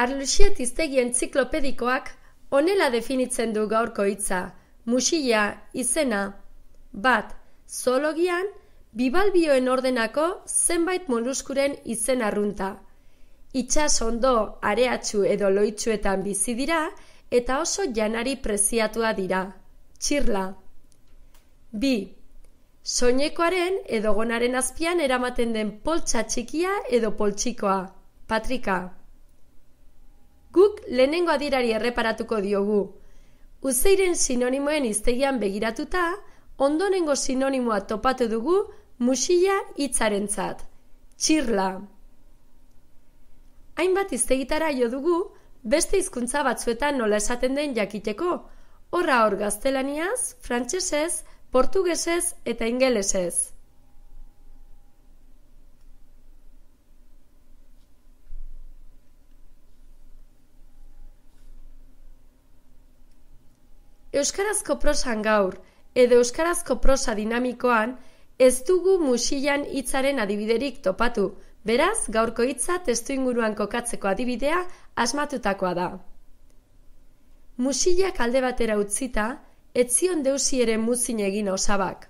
Arluxiet iztegi entziklopedikoak onela definitzen du gaurko hitza, musila, izena, bat, zoologian, bibalbioen ordenako zenbait moluskuren izen arrunta. Itxas ondo areatxu edo loitzuetan bizi dira eta oso janari preziatua dira. Txirla. Bi. Soinekoaren edo gonaren azpian eramaten den poltsa txikia edo poltsikoa. Patrika lehenengo adirari erreparatuko diogu. Uzeiren sinonimoen iztegian begiratuta, ondonengo sinonimoa topatu dugu musila hitzarentzat. Txirla. Hainbat iztegitara jo dugu, beste hizkuntza batzuetan nola esaten den jakiteko, horra hor gaztelaniaz, frantsesez, portugesez eta ingelesez. Euskarazko prosan gaur edo Euskarazko prosa dinamikoan ez dugu musilan hitzaren adibiderik topatu. Beraz, gaurko hitza testu inguruan kokatzeko adibidea asmatutakoa da. Musilak alde batera utzita, etzion deusi ere muzin egin osabak.